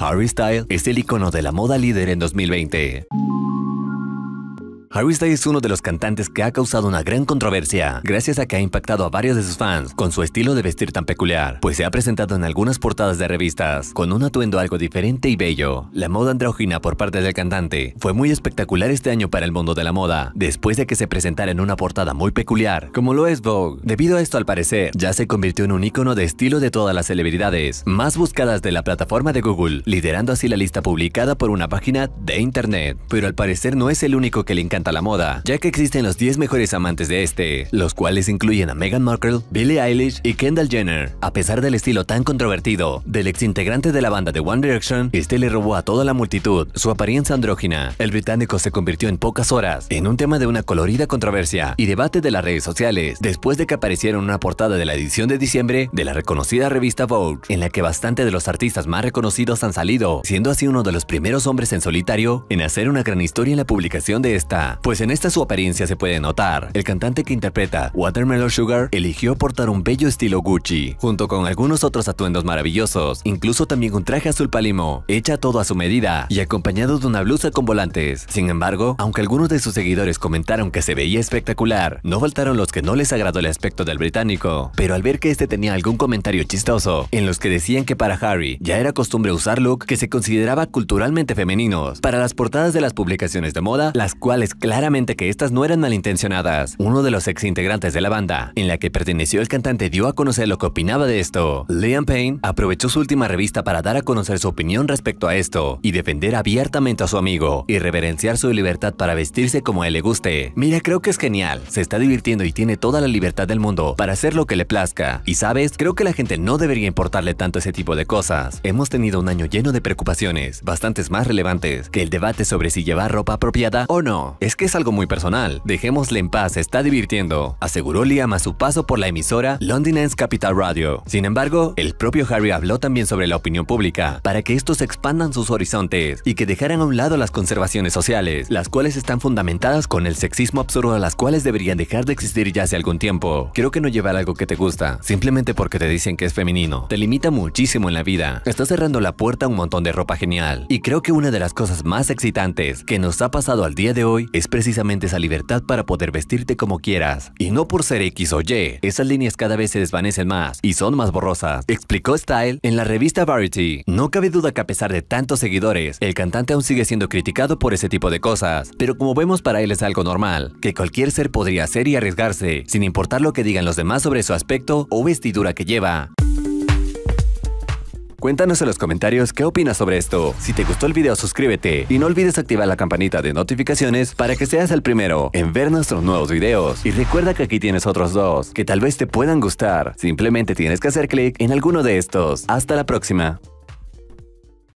Harry Style es el icono de la moda líder en 2020. Harry Styles es uno de los cantantes que ha causado una gran controversia, gracias a que ha impactado a varios de sus fans con su estilo de vestir tan peculiar, pues se ha presentado en algunas portadas de revistas con un atuendo algo diferente y bello. La moda andrógina por parte del cantante fue muy espectacular este año para el mundo de la moda, después de que se presentara en una portada muy peculiar, como lo es Vogue. Debido a esto, al parecer, ya se convirtió en un icono de estilo de todas las celebridades más buscadas de la plataforma de Google, liderando así la lista publicada por una página de internet. Pero al parecer no es el único que le encanta a la moda, ya que existen los 10 mejores amantes de este, los cuales incluyen a Meghan Markle, Billie Eilish y Kendall Jenner. A pesar del estilo tan controvertido del ex integrante de la banda de One Direction, este le robó a toda la multitud su apariencia andrógina. El británico se convirtió en pocas horas en un tema de una colorida controversia y debate de las redes sociales, después de que apareciera una portada de la edición de diciembre de la reconocida revista Vogue, en la que bastante de los artistas más reconocidos han salido, siendo así uno de los primeros hombres en solitario en hacer una gran historia en la publicación de esta pues en esta su apariencia se puede notar. El cantante que interpreta Watermelon Sugar eligió portar un bello estilo Gucci, junto con algunos otros atuendos maravillosos, incluso también un traje azul palimo, hecha todo a su medida y acompañado de una blusa con volantes. Sin embargo, aunque algunos de sus seguidores comentaron que se veía espectacular, no faltaron los que no les agradó el aspecto del británico, pero al ver que este tenía algún comentario chistoso, en los que decían que para Harry ya era costumbre usar look que se consideraba culturalmente femeninos para las portadas de las publicaciones de moda, las cuales claramente que estas no eran malintencionadas. Uno de los ex integrantes de la banda, en la que perteneció el cantante, dio a conocer lo que opinaba de esto. Liam Payne aprovechó su última revista para dar a conocer su opinión respecto a esto y defender abiertamente a su amigo y reverenciar su libertad para vestirse como a él le guste. Mira, creo que es genial, se está divirtiendo y tiene toda la libertad del mundo para hacer lo que le plazca. Y sabes, creo que la gente no debería importarle tanto ese tipo de cosas. Hemos tenido un año lleno de preocupaciones, bastantes más relevantes que el debate sobre si llevar ropa apropiada o no. Es que es algo muy personal. Dejémosle en paz, está divirtiendo, aseguró Liam a su paso por la emisora London's Capital Radio. Sin embargo, el propio Harry habló también sobre la opinión pública, para que estos expandan sus horizontes y que dejaran a un lado las conservaciones sociales, las cuales están fundamentadas con el sexismo absurdo a las cuales deberían dejar de existir ya hace algún tiempo. Creo que no llevar algo que te gusta, simplemente porque te dicen que es femenino, te limita muchísimo en la vida. Está cerrando la puerta a un montón de ropa genial. Y creo que una de las cosas más excitantes que nos ha pasado al día de hoy es es precisamente esa libertad para poder vestirte como quieras, y no por ser X o Y. Esas líneas cada vez se desvanecen más y son más borrosas, explicó Style en la revista Variety. No cabe duda que a pesar de tantos seguidores, el cantante aún sigue siendo criticado por ese tipo de cosas, pero como vemos para él es algo normal, que cualquier ser podría hacer y arriesgarse, sin importar lo que digan los demás sobre su aspecto o vestidura que lleva. Cuéntanos en los comentarios qué opinas sobre esto. Si te gustó el video, suscríbete y no olvides activar la campanita de notificaciones para que seas el primero en ver nuestros nuevos videos. Y recuerda que aquí tienes otros dos que tal vez te puedan gustar. Simplemente tienes que hacer clic en alguno de estos. Hasta la próxima.